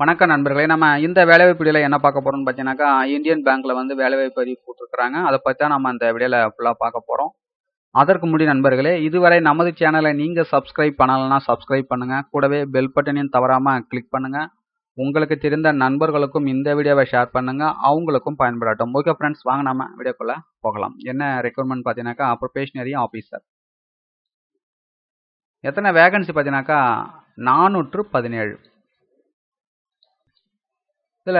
வணக்கம் நண்பர்களே நம்ம இந்த வேலைவாய்ப்பு என்ன பார்க்க போகிறோம்னு பார்த்தீங்கன்னாக்கா இந்தியன் பேங்க்கில் வந்து வேலைவாய்ப்பு அறிவிப்பு போட்டுருக்காங்க அதை பற்றி தான் நம்ம அந்த வீடியோவில் ஃபுல்லாக பார்க்க போகிறோம் அதற்கு முடி நண்பர்களே இதுவரை நமது சேனலை நீங்கள் சப்ஸ்கிரைப் பண்ணலைன்னா சப்ஸ்கிரைப் பண்ணுங்கள் கூடவே பெல் பட்டனையும் தவறாமல் கிளிக் பண்ணுங்கள் உங்களுக்கு தெரிந்த நண்பர்களுக்கும் இந்த வீடியோவை ஷேர் பண்ணுங்கள் அவங்களுக்கும் பயன்படட்டும் ஓகே ஃப்ரெண்ட்ஸ் வாங்க நம்ம வீடியோக்குள்ளே போகலாம் என்ன ரெக்குயர்மெண்ட் பார்த்தீங்கன்னாக்கா ப்ரொபேஷனரி ஆஃபீஸர் எத்தனை வேகன்சி பார்த்தீங்கன்னாக்கா நானூற்று பதினேழு இதில்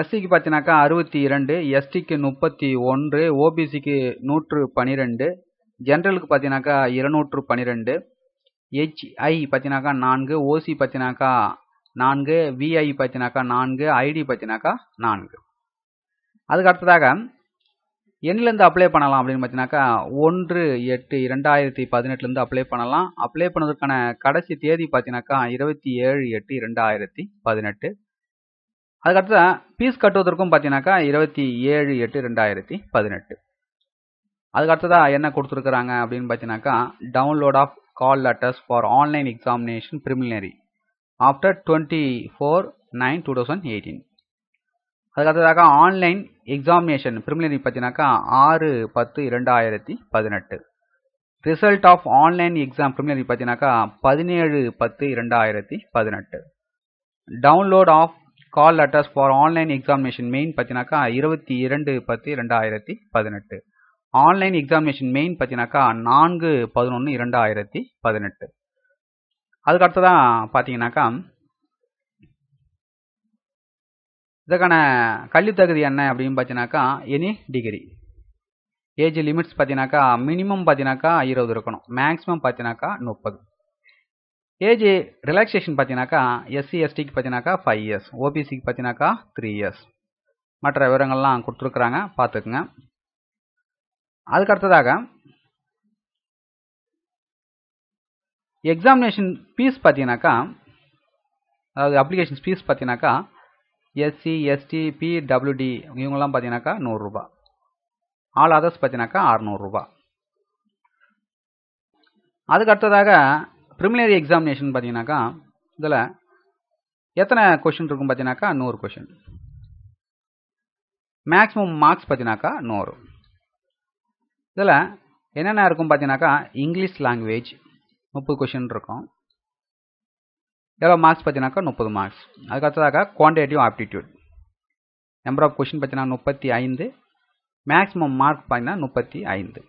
எஸ்சிக்கு பார்த்தீங்கன்னாக்கா அறுபத்தி இரண்டு எஸ்டிக்கு முப்பத்தி ஒன்று ஓபிசிக்கு நூற்று பனிரெண்டு ஜென்ரலுக்கு பார்த்தீங்கன்னாக்கா இருநூற்று பனிரெண்டு ஹெச்ஐ பார்த்தீங்கன்னாக்கா நான்கு ஓசி பார்த்தீங்கன்னாக்கா நான்கு விஐ பார்த்தீங்கன்னாக்கா நான்கு ஐடி பார்த்தீங்கன்னாக்கா நான்கு அதுக்கு அடுத்ததாக எண்ணிலேருந்து அப்ளை பண்ணலாம் அப்படின்னு பார்த்தீங்கன்னாக்கா ஒன்று எட்டு இரண்டாயிரத்தி பதினெட்டுலேருந்து அப்ளை பண்ணலாம் அப்ளை பண்ணதுக்கான கடைசி தேதி பார்த்தீங்கன்னாக்கா இருபத்தி ஏழு எட்டு இரண்டாயிரத்தி பதினெட்டு அதுக்கடுத்து ஃபீஸ் கட்டுவதற்கும் பார்த்தீங்கன்னாக்கா இருபத்தி ஏழு எட்டு ரெண்டாயிரத்தி பதினெட்டு அதுக்கடுத்ததாக என்ன கொடுத்துருக்குறாங்க அப்படின்னு பார்த்தீங்கன்னாக்கா download of call letters for online examination preliminary after twenty four nine two thousand eighteen அதுக்கடுத்ததாக ஆன்லைன் எக்ஸாமினேஷன் ப்ரிமினரி பார்த்தீங்கன்னாக்கா ஆறு பத்து இரண்டாயிரத்தி பதினெட்டு result of online exam preliminary பார்த்தீங்கன்னாக்கா பதினேழு பத்து இரண்டாயிரத்தி பதினெட்டு download of call letters for online examination main பார்த்தீங்கன்னாக்கா இருபத்தி இரண்டு பத்து ரெண்டாயிரத்தி பதினெட்டு ஆன்லைன் எக்ஸாமினேஷன் மெயின் பார்த்தீங்கனாக்கா நான்கு பதினொன்று இரண்டாயிரத்தி பதினெட்டு அதுக்கு அடுத்ததான் பார்த்தீங்கன்னாக்கா இதற்கான கல்வி தகுதி என்ன அப்படின்னு பார்த்தீங்கன்னாக்கா எனி டிகிரி ஏஜ் லிமிட்ஸ் பார்த்தீங்கன்னாக்கா மினிமம் பார்த்தீங்கன்னாக்கா இருபது இருக்கணும் மேக்ஸிமம் பார்த்தீங்கன்னாக்கா முப்பது ஏஜ் ரிலாக்ஸேஷன் பார்த்தீங்கன்னாக்கா எஸ்சி எஸ்டிக்கு பார்த்தீங்கன்னாக்கா ஃபைவ் இயர்ஸ் ஓபிசிக்கு பார்த்தீங்கன்னாக்கா த்ரீ இயர்ஸ் மற்ற விவரங்கள்லாம் கொடுத்துருக்குறாங்க பார்த்துக்குங்க அதுக்கு அடுத்ததாக எக்ஸாமினேஷன் ஃபீஸ் பார்த்தீங்கன்னாக்கா அதாவது அப்ளிகேஷன் ஃபீஸ் பார்த்தீங்கன்னாக்கா எஸ்சி எஸ்டி பிடபிள்யூடி இவங்கெல்லாம் பார்த்தீங்கன்னாக்கா நூறுரூபா ஆல் அதர்ஸ் பார்த்தீங்கன்னாக்கா அறுநூறுரூபா அதுக்கு அடுத்ததாக ப்ரிமினரி எக்ஸாமினேஷன் பார்த்தீங்கன்னாக்கா இதில் எத்தனை கொஷின் இருக்கும் பார்த்தீங்கன்னாக்கா நூறு கொஷின் மேக்ஸிமம் மார்க்ஸ் பார்த்தீங்கனாக்கா நூறு இதில் என்னென்ன இருக்கும் பார்த்தீங்கன்னாக்கா இங்கிலீஷ் லாங்குவேஜ் முப்பது கொஷின் இருக்கும் எவ்வளோ மார்க்ஸ் பார்த்தீங்கன்னாக்கா முப்பது மார்க்ஸ் அதுக்கடுத்ததாக quantitative aptitude number of question பார்த்தீங்கன்னா முப்பத்தி ஐந்து மேக்ஸிமம் மார்க் பார்த்தீங்கன்னா முப்பத்தி ஐந்து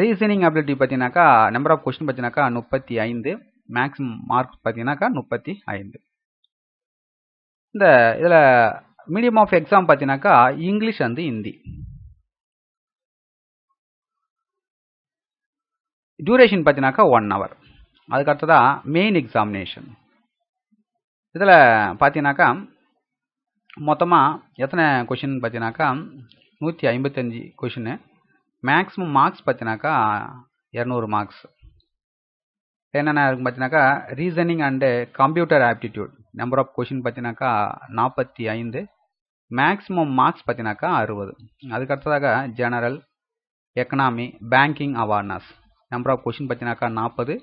ரீசனிங் அபிலிட்டி பார்த்தீங்கன்னாக்கா நம்பர் ஆஃப் கொஸ்டின் பார்த்தீங்கன்னாக்கா முப்பத்தி ஐந்து மேக்ஸிமம் மார்க்ஸ் பார்த்தீங்கன்னாக்கா முப்பத்தி ஐந்து இந்த இதில் மீடியம் ஆஃப் எக்ஸாம் பார்த்தீங்கன்னாக்கா இங்கிலீஷ் வந்து ஹிந்தி டியூரேஷன் பார்த்தீங்கன்னாக்கா ஒன் ஹவர் தான் மெயின் எக்ஸாமினேஷன் இதில் பார்த்தீங்கன்னாக்கா மொத்தமாக எத்தனை கொஷின் பார்த்தீங்கன்னாக்கா நூற்றி ஐம்பத்தஞ்சு கொஷின்னு மேக்ஸிமம் மார்க்ஸ் பார்த்தினாக்கா இரநூறு மார்க்ஸ் என்னென்ன இருக்கு பார்த்தீங்கன்னாக்கா reasoning and computer aptitude number of question பார்த்தினாக்கா நாற்பத்தி ஐந்து மேக்ஸிமம் மார்க்ஸ் பார்த்தினாக்கா அறுபது அதுக்கடுத்ததாக general economy banking awareness number of question பார்த்தினாக்கா நாற்பது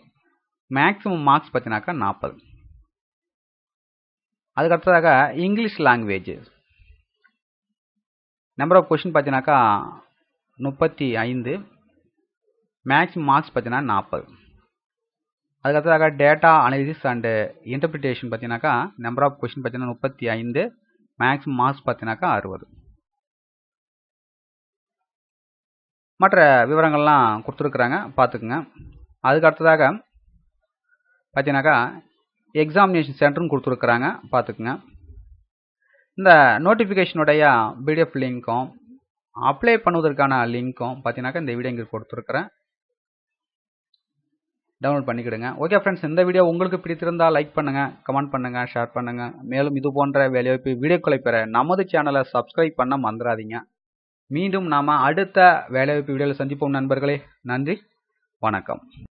மேக்ஸிமம் மார்க்ஸ் பார்த்தினாக்கா நாற்பது அதுக்கடுத்ததாக English language number of question பார்த்தீங்கன்னாக்கா முப்பத்தி ஐந்து மேக்ஸ் மார்க்ஸ் பார்த்தீங்கன்னா நாற்பது அதுக்கடுத்ததாக டேட்டா அனாலிசிஸ் அண்டு இன்டர்பிரிட்டேஷன் பார்த்தீங்கன்னாக்கா நம்பர் ஆஃப் கொஷின் பார்த்தீங்கன்னா முப்பத்தி ஐந்து மேக்ஸ் மார்க்ஸ் பார்த்தீங்கன்னாக்கா அறுபது மற்ற விவரங்கள்லாம் கொடுத்துருக்குறாங்க பார்த்துக்குங்க அதுக்கு அடுத்ததாக பார்த்தீங்கன்னாக்கா எக்ஸாமினேஷன் சென்டரும் கொடுத்துருக்குறாங்க பார்த்துக்குங்க இந்த நோட்டிஃபிகேஷனுடைய பிடிஎஃப் லிங்க்கும் அப்ளை பண்ணுவதற்கான லிங்க்கும் பார்த்திங்கனாக்கா இந்த வீடியோ இங்கே கொடுத்துருக்குறேன் டவுன்லோட் பண்ணிக்கிடுங்க ஓகே ஃப்ரெண்ட்ஸ் இந்த வீடியோ உங்களுக்கு பிடித்திருந்தால் லைக் பண்ணுங்கள் கமெண்ட் பண்ணுங்கள் ஷேர் பண்ணுங்கள் மேலும் இது போன்ற வேலைவாய்ப்பு வீடியோக்களை பெற நமது சேனலை சப்ஸ்கிரைப் பண்ண மறந்துடாதீங்க மீண்டும் நாம் அடுத்த வேலைவாய்ப்பு வீடியோவில் சந்திப்போம் நண்பர்களே நன்றி வணக்கம்